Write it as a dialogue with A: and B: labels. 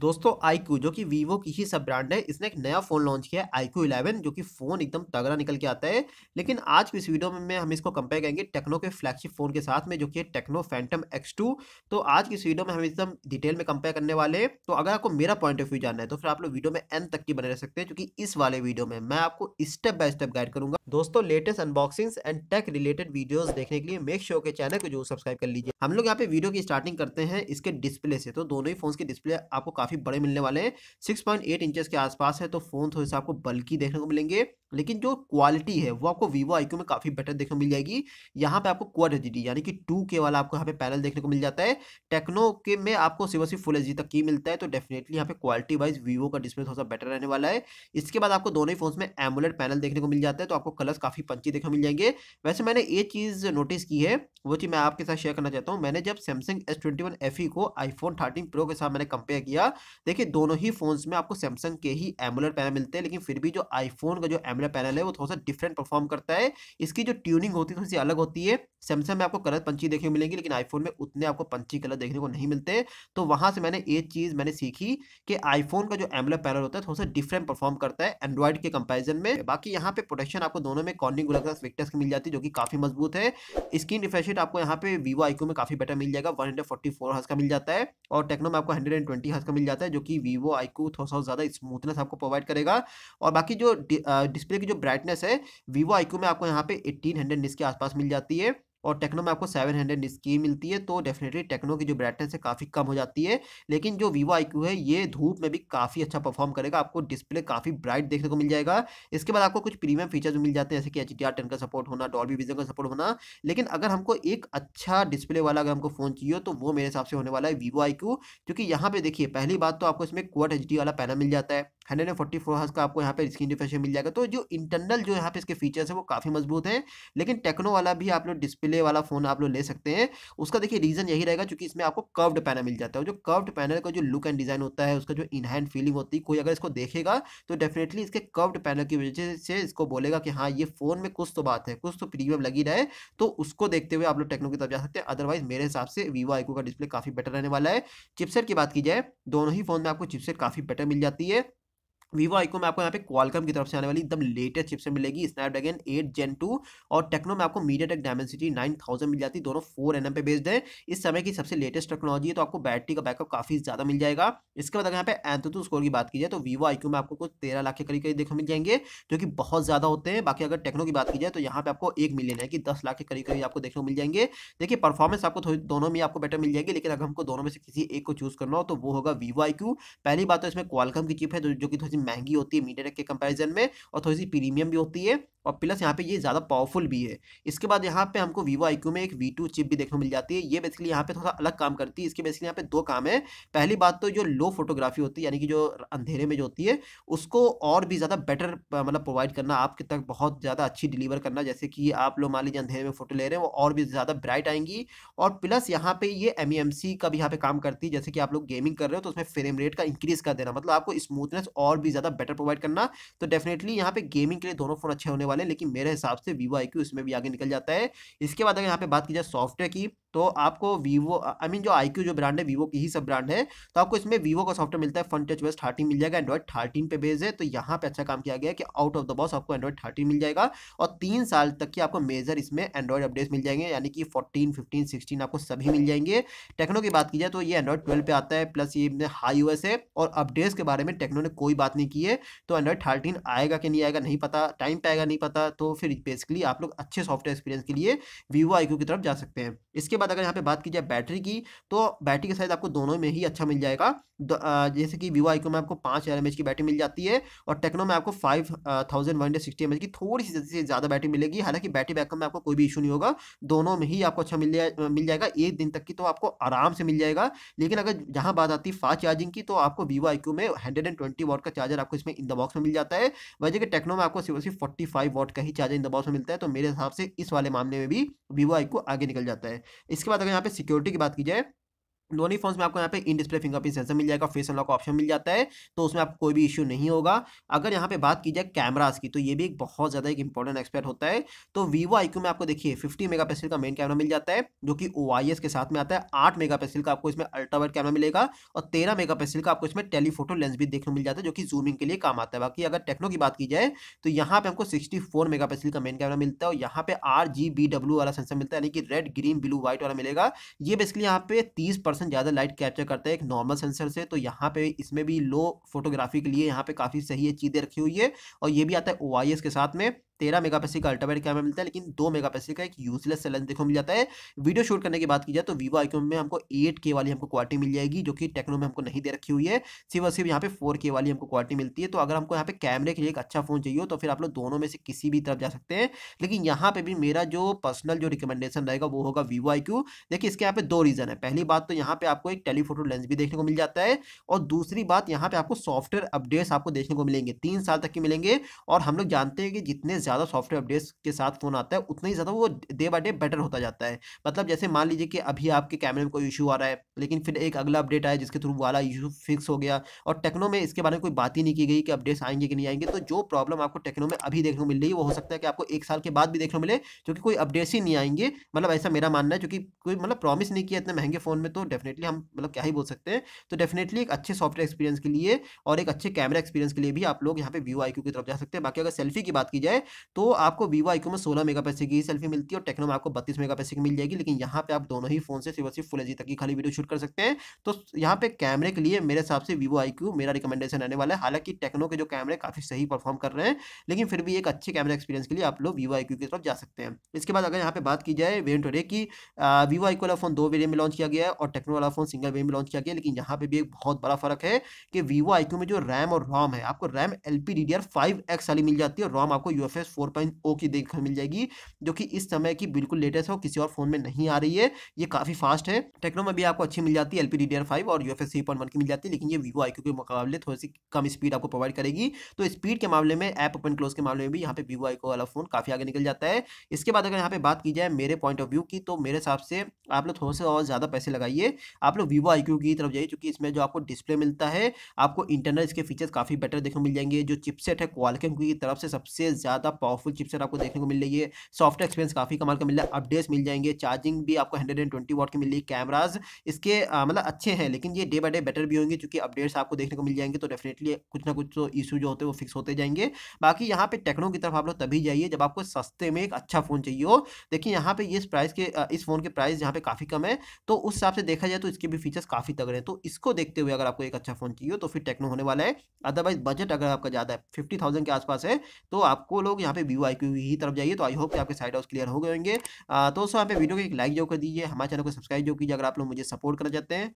A: दोस्तों आईक्यू जो कि वीवो की ही सब ब्रांड है इसने एक नया फ़ोन लॉन्च किया है आईक्यू 11 जो कि फ़ोन एकदम तगड़ा निकल के आता है लेकिन आज की इस वीडियो में हम इसको कंपेयर करेंगे टेक्नो के फ्लैगशिप फ़ोन के साथ में जो कि है टेक्नो फैंटम एक्स तो आज की इस वीडियो में हम एकदम डिटेल में कंपेयर करने वाले हैं तो अगर आपको मेरा पॉइंट ऑफ व्यू जानना है तो फिर आप लोग वीडियो में एन तक की बने रह सकते हैं क्योंकि इस वाले वीडियो में मैं आपको स्टेप बाय स्टेप गाइड करूँगा दोस्तों latest unboxings and tech related video देखने के लिए मेक शो के चैनल को जो सब्सक्राइब कर लीजिए हम लोग यहाँ पे वीडियो की स्टार्टिंग करते हैं इसके डिस्प्ले से तो दोनों ही फोन के डिस्प्ले आपको काफी काफ़ी बड़े मिलने वाले हैं सिक्स पॉइंट एट इंचज़ के आसपास है तो फ़ोन थोड़े से आपको बल्कि देखने को मिलेंगे लेकिन जो क्वालिटी है वो आपको वीवो आई में काफ़ी बेटर देखने को मिल जाएगी यहाँ पे आपको क्वाड एच यानी कि टू के वाला आपको यहाँ पे पैनल देखने को मिल जाता है टेक्नो के में आपको सिर्फ सिर्फ फुल एच तक की मिलता है तो डेफिनेटली यहाँ पे क्वालिटी वाइज वीवो का डिस्प्ले थोड़ा सा बेटर रहने वाला है इसके बाद आपको दोनों ही फोन में एमुलेट पैनल देखने को मिल जाता है तो आपको कलर्स काफ़ी पंची देखने को मिल जाएंगे वैसे मैंने ये चीज़ नोटिस की है वो चीज़ मैं आपके साथ शेयर करना चाहता हूँ मैंने जब सैमसंग एस ट्वेंटी को आईफोन थर्टीन प्रो के साथ मैंने कंपेयर किया देखिए दोनों ही फोन में आपको सैमसंग के ही एमुलेट पैनल मिलते हैं लेकिन फिर भी जो आईफोन का जो एमुलेट कैमरा पैनल है वो थोड़ा सा डिफरेंट परफॉर्म करता है इसकी जो ट्यूनिंग होती है थोड़ी सी अलग होती है सैमसंग में आपको कलर पंची देखने को मिलेंगी लेकिन आईफोन में उतने आपको पंची कलर देखने को नहीं मिलते तो वहाँ से मैंने एक चीज़ मैंने सीखी कि आईफोन का जो एमला पैनल होता है थोड़ा सा डिफरेंट परफॉर्म करता है एंड्रॉइड के कंपेरिजन में बाकी यहाँ पे प्रोटेक्शन आपको दोनों में कॉर्निंग गुलाग्रास की मिल जाती है जो कि काफ़ी मजबूत है स्क्रीन रिफ्रेश आपको यहाँ पे वीवो आईक्यू में काफ़ी बेटर मिल जाएगा वन हंड्रेड का मिल जाता है और टेक्नो में आपको हंड्रेड एंड ट्वेंटी का मिल जाता है जो कि वीवो आईक्यू थोड़ा सा ज़्यादा स्मूथनेस आपको प्रोवाइड करेगा और बाकी जो डिस्प्ले डिस्प्ले की जो ब्राइटनेस है वीवो आईक्यू में आपको यहाँ पे एट्टीन हंड्रेड के आसपास मिल जाती है और टेक्नो में आपको सेवन हंड्रेड की मिलती है तो डेफिनेटली टेक्नो की जो ब्राइटनेस है काफ़ी कम हो जाती है लेकिन जो वीवो आई है ये धूप में भी काफ़ी अच्छा परफॉर्म करेगा आपको डिस्प्ले काफ़ी ब्राइट देखने को मिल जाएगा इसके बाद आपको कुछ प्रीमियम फीचर्स मिल जाते हैं जैसे कि एच डी का सपोर्ट होना डॉल्बी विजन का सपोर्ट होना लेकिन अगर हमको एक अच्छा डिस्प्ले वाला अगर हमको फ़ोन चाहिए तो वो मेरे हिसाब से होने वाला है वीवो आई क्योंकि यहाँ पर देखिए पहली बात तो आपको इसमें क्वाट एच वाला पैनल मिल जाता है hundred and forty four hertz का आपको यहाँ पे स्क्रीन रिफ्रेश मिल जाएगा तो जो इंटरनल जो यहाँ पे इसके फीचर्स है वो काफ़ी मजबूत है लेकिन टेक्नो वाला भी आप लोग डिस्प्ले डिस्प्ले वाला फ़ोन आप लोग ले सकते हैं उसका देखिए रीज़न यही रहेगा क्योंकि इसमें आपको कर्व्ड पैनल मिल जाता है जो कर्व्ड पैनल का जो लुक एंड डिज़ाइन होता है उसका जो इनहैंड फीलिंग होती है कोई अगर इसको देखेगा तो डेफिनेटली इसके कर्व्ड पैनल की वजह से इसको बोलेगा कि हाँ ये फ़ोन में कुछ तो बात है कुछ तो प्रीमियम लगी रहे तो उसको देखते हुए आप लोग टेक्नो की तरफ जा सकते हैं अदरवाइज मेरे हिसाब से वीवो आईको का डिस्प्ले काफ़ी बेटर रहने वाला है चिपसेट की बात की जाए दोनों ही फ़ोन में आपको चिपसेट काफ़ी बेटर मिल जाती है वीवो आईको में आपको यहाँ पे क्वालकम की तरफ से आने वाली एकदम लेटेस्ट चिप से मिलेगी स्नैपड्रैगन एट जेन टू और टेक्नो में आपको MediaTek Dimensity nine thousand मिल जाती है दोनों फोर एन पे बेस्ड है इस समय की सबसे लेटेस्ट टेक्नोलॉजी है तो आपको बैटरी का बैकअप काफी ज्यादा मिल जाएगा इसके बाद अगर यहाँ पे एंतु स्कोर की बात की जाए तो वीवो आईको में आपको कुछ तेरह लाख के करीब करीब देखो मिल जाएंगे जो कि बहुत ज्यादा होते हैं बाकी अगर टेक्नो की बात की जाए तो यहाँ पे आपको एक मिलियन है कि दस लाख के करीब करीब आपको देखने को मिल जाएंगे देखिए परफॉर्मेंस आपको दोनों में आपको बेटर मिल जाएगी लेकिन अगर हमको दोनों में से किसी एक को चूज करना हो तो वो होगा वीवो आई पहली बात तो इसमें क्वालकम की चिप है जो कि थोड़ी महंगी होती है मीडिया के कंपेरिजन में और थोड़ी सी प्रीमियम भी होती है और प्लस यहाँ पे ये ज़्यादा पावरफुल भी है इसके बाद यहाँ पे हमको वीवो आई में एक वी चिप भी देखने को मिल जाती है ये बेसिकली यहाँ पे थोड़ा अलग काम करती है इसके बेसिकली यहाँ पे दो काम है पहली बात तो जो लो फोटोग्राफी होती है यानी कि जो अंधेरे में जो होती है उसको और भी ज़्यादा बेटर मतलब प्रोवाइड करना आपके तक बहुत ज़्यादा अच्छी डिलीवर करना जैसे कि आप लोग मान लीजिए अंधेरे में फोटो ले रहे हैं वो और भी ज़्यादा ब्राइट आएंगी और प्लस यहाँ पर ये एम e का भी यहाँ पर काम करती है जैसे कि आप लोग गेमिंग कर रहे हो तो उसमें फ्रेम रेट का इंक्रीज़ कर देना मतलब आपको स्मूथनेस और भी ज़्यादा बेटर प्रोवाइड करना तो डेफिनेटली यहाँ पे गेमिंग के लिए दोनों फ़ोन अच्छे होने वाले लेकिन मेरे हिसाब से वीवो आई इसमें भी आगे निकल जाता है इसके बाद अगर यहाँ पे बात की जाए सॉफ्टवेयर की तो आपको वीवो आई मीन जो आई जो ब्रांड है वीवो की ही सब ब्रांड है तो आपको इसमें वीवो का सॉफ्टवेयर मिलता है फन टच वेस्ट थर्टीन मिल जाएगा एंड्रॉइड थर्टीन पे बेस है तो यहाँ पे अच्छा काम किया गया कि आउट ऑफ द बॉक्स आपको एंड्रॉइड थर्टीन मिल जाएगा और तीन साल तक की आपको मेजर इसमें एंड्रॉइड अपडेट्स मिल जाएंगे यानी कि फोर्टीन फिफ्टीन सिक्सटीन आपको सभी मिल जाएंगे टेक्नो की बात की जाए तो ये एंड्रॉइड ट्वेल्व पे आता है प्लस ये हाई यूएस है और अपडेट्स के बारे में टेक्नो ने कोई बात नहीं की है तो एंड्रॉइड थर्टीन आएगा कि नहीं आएगा नहीं पता टाइम पे आएगा नहीं पता तो फिर बेसिकली आप लोग अच्छे सॉफ्टवेयर एक्सपीरियंस के लिए वीवो आई की तरफ जा सकते हैं इसके बाद अगर यहाँ पे बात की जाए बैटरी की तो बैटरी के साइज आपको दोनों में ही अच्छा मिल जाएगा जैसे कि वीवो आईको में आपको पाँच हज़ार की बैटरी मिल जाती है और टेक्नो में आपको five thousand one hundred sixty की थोड़ी सी ज़्यादा बैटरी मिलेगी हालांकि बैटरी बैकअप में आपको कोई भी इशू नहीं होगा दोनों में ही आपको अच्छा मिल जाए मिल जाएगा एक दिन तक की तो आपको आराम से मिल जाएगा लेकिन अगर जहाँ बात आती है फास्ट चार्जिंग की तो आपको वीवो आई में हंड्रेड एंड ट्वेंटी का चार्जर आपको इसमें इन द बॉक्स में मिल जाता है वजह कि टेक्नो में आपको सिर्फ सिर्फ फोर्टी फाइव का ही चार्जर इन द बॉक्स में मिलता है तो मेरे हिसाब से इस वाले मामले में भी वीवो आई आगे निकल जाता है इसके बाद अगर यहाँ पे सिक्योरिटी की बात की जाए दोनों ही फोन में आपको यहाँ पे इन डिस्प्ले फिंगरप्रिंट सेंसर मिल जाएगा फेस अनलॉक ऑप्शन मिल जाता है तो उसमें आपको कोई भी इशू नहीं होगा अगर यहाँ पे बात की जाए कैमराज की तो ये भी एक बहुत ज़्यादा एक इंपॉर्टेंट एक्सपेक्ट होता है तो वीवो आई में आपको देखिए फिफ्टी मेगा का मेन कैमरा मिल जाता है जो कि ओ के साथ में आता है आठ मेगा का आपको इसमें अल्ट्रावाइड कैमरा मिलेगा और तेरह मेगा का आपको इसमें टेलीफोटो लेंस भी देखने मिल जाता है जो कि जूमिंग के लिए काम आता है बाकी अगर टेक्नो की बात की जाए तो यहाँ पे हमको सिक्सटी फोर मेगा का मेन कैमरा मिलता है और यहाँ पे आर जी बी डब्ल्यू वाला सेंसर मिलता है यानी कि रेड ग्रीन ब्लू व्हाइट वाला मिलेगा ये बेसिकली यहाँ पे तीस परसेंट ज़्यादा लाइट कैप्चर करता है एक नॉर्मल सेंसर से तो यहाँ पे इसमें भी लो फोटोग्राफी के लिए यहाँ पे काफ़ी सही है चीज़ें रखी हुई है और ये भी आता है ओ के साथ में तेरह मेगा पिक्सल का अल्ट्रावाइट कैमरा मिलता है लेकिन दो मेगा पिक्सल का एक यूजलेस लेंस देखो मिल जाता है वीडियो शूट करने की बात की जाए तो वीवो आईक्यू में हमको एट के वाली हमको क्वालिटी मिल जाएगी जो कि टेक्नो में हमको नहीं दे रखी हुई है सिर्फ और सिर्फ यहाँ पे फोर के वाली हमको क्वालिटी मिलती है तो अगर हमको यहाँ पे कैमरे के लिए एक अच्छा फोन चाहिए तो फिर आप लोग दोनों में से किसी भी तरफ जा सकते हैं लेकिन यहाँ पे भी मेरा जो पर्सनल जो रिकमेंडेशन रहेगा वो होगा वीवो आई देखिए इसके यहाँ पे दो रीजन है पहली बात तो यहाँ पे आपको एक टेलीफोटो लेंस भी देखने को मिल जाता है और दूसरी बात यहाँ पे आपको सॉफ्टवेयर अपडेट्स आपको देखने को मिलेंगे तीन साल तक के मिलेंगे और हम लोग जानते हैं कि जितने ज़्यादा सॉफ्टवेयर अपडेट्स के साथ फ़ोन आता है उतना ही ज़्यादा वो डे बाई डे बेटर होता जाता है मतलब जैसे मान लीजिए कि अभी आपके कैमरे में कोई इशू आ रहा है लेकिन फिर एक अगला अपडेट आया जिसके थ्रू वाला इशू फिक्स हो गया और टेक्नो में इसके बारे में कोई बात ही नहीं की गई कि अपडेट्स आएंगे कि नहीं आएंगे तो जो प्रॉब्लम आपको टेक्नो में अभी देखने को मिल रही है वो हो सकता है कि आपको एक साल के बाद भी देखने को मिले क्योंकि कोई अपडेट्स ही नहीं आएंगे मतलब ऐसा मेरा मानना है क्योंकि कोई मतलब प्रॉमिस नहीं किया इतने महंगे फ़ोन में तो डेफिनेटली हम मतलब क्या ही बोल सकते हैं तो डेफिनेटली एक अच्छे सॉफ्टवेयर एक्सपीरियंस के लिए और एक अच्छे कैमरा एक्सपीरियंस के लिए भी आप लोग यहाँ पे व्यू आई की तरफ जा सकते हैं बाकी अगर सेल्फी की बात की जाए तो आपको वीवो आईको में सोलह मेगा की सेल्फी मिलती है और टेक्नो में आपको बत्तीस मेगा की मिल जाएगी लेकिन यहाँ पे आप दोनों ही फोन से सिर्फ सिर्फ फुल एच तक की खाली वीडियो शूट कर सकते हैं तो यहाँ पे कैमरे के लिए मेरे हिसाब से वीवो आई मेरा रिकमेंडेशन आने वाला है हालांकि टेक्नो के जो कैमरे काफ़ी सही परफॉर्म कर रहे हैं लेकिन फिर भी एक अच्छे कैमरा एक्सपीरियंस के लिए आप लोग वीवो आई की तरफ जा सकते हैं इसके बाद अगर यहाँ पे बात की जाए वेरियंट हो की वीवो आई वाला फोन दो वेरियंट में लॉन्च किया गया है और टेक्नो वाला फोन सिंगल वेरियंट में लॉन्च किया गया लेकिन यहाँ पे भी एक बहुत बड़ा फर्क है कि वीवो आईक्यू में जो रैम और रॉम है आपको RAM L P D D R five X वाली मिल जाती है और रॉम आपको U F S 4.0 four point O की देखने मिल जाएगी जो कि इस समय की बिल्कुल लेटेस्ट है और किसी और फोन में नहीं आ रही है ये काफ़ी फास्ट है टेक्नो में भी आपको अच्छी मिल जाती है एलपी डी डी फाइव और U F S three point one की मिल जाती है लेकिन ये वीवो आईक्यू के मुकाबले थोड़ी सी कम स्पीड आपको प्रोवाइड करेगी तो स्पीड के मामले में ऐप ओपन क्लोज के मामले में भी यहाँ पे वीवो आईक्यू वाला फोन काफ़ी आगे निकल जाता है इसके बाद अगर यहाँ पे बात की जाए मेरे पॉइंट ऑफ व्यू की तो मेरे हिसाब से आप लोग थोड़े से और ज़्यादा पैसे लगाइए आप लोग वीवो आई की तरफ जाइए क्योंकि इसमें जो आपको डिस्प्ले मिलता है आपको इंटरनल इसके फीचर्स काफ़ी बेटर देखने मिल जाएंगे जो चिपसेट है क्वालकम की तरफ से सबसे ज़्यादा पावरफुल चिपसेट आपको देखने को मिल रही है सॉफ्टवेयर एक्सपीरियंस काफ़ी कमाल का मिल रहा है अपडेट्स मिल जाएंगे चार्जिंग भी आपको हंड्रेड एंड ट्वेंटी वॉट की मिल रही है कैमराज इसके मतलब अच्छे हैं लेकिन ये डे बाई डे बेटर भी होंगे क्योंकि अपडेट्स आपको देखने को मिल जाएंगे तो डेफिनेटली कुछ ना कुछ तो इशू जो होते हैं वो फिक्स होते जाएंगे बाकी यहाँ पे टेक्नो की तरफ आप लोग तभी जाइए जब आपको सस्ते में एक अच्छा फ़ोन चाहिए हो देखिए यहाँ पे इस प्राइस के इस फ़ोन के प्राइस यहाँ पे काफ़ी कम है तो उस हिसाब से देखा जाए तो इसके भी फीचर्स काफ़ी तगड़े हैं तो इसको देखते हुए अगर आपको एक अच्छा फ़ोन चाहिए तो फिर टेक्नो होने वाला है अदरवाइज बजट अगर आपका ज़्यादा है फिफ्टी के आसपास है तो आपको लोग लोग यहाँ पे व्यू आई क्यू ही तरफ जाइए तो आई होप कि आपके साइड हाउस क्लियर हो गए होंगे तो दोस्तों यहाँ पे वीडियो को एक लाइक जो कर दीजिए हमारे चैनल को सब्सक्राइब जो कीजिए अगर आप लोग मुझे सपोर्ट करना चाहते हैं